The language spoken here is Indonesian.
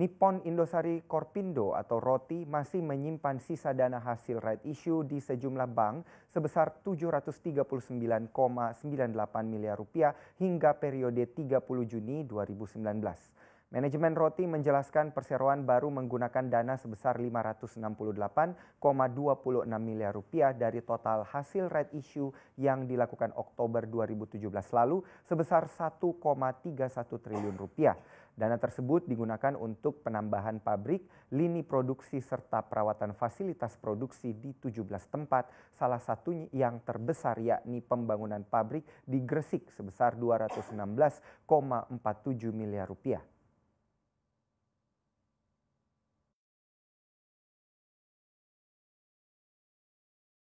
Nippon Indosari Korpindo atau ROTI masih menyimpan sisa dana hasil right issue di sejumlah bank sebesar 739,98 miliar rupiah hingga periode 30 Juni 2019. Manajemen Roti menjelaskan perseroan baru menggunakan dana sebesar 568,26 miliar rupiah dari total hasil red issue yang dilakukan Oktober 2017 lalu sebesar 1,31 triliun rupiah. Dana tersebut digunakan untuk penambahan pabrik, lini produksi, serta perawatan fasilitas produksi di 17 tempat, salah satunya yang terbesar yakni pembangunan pabrik di Gresik sebesar 216,47 miliar rupiah.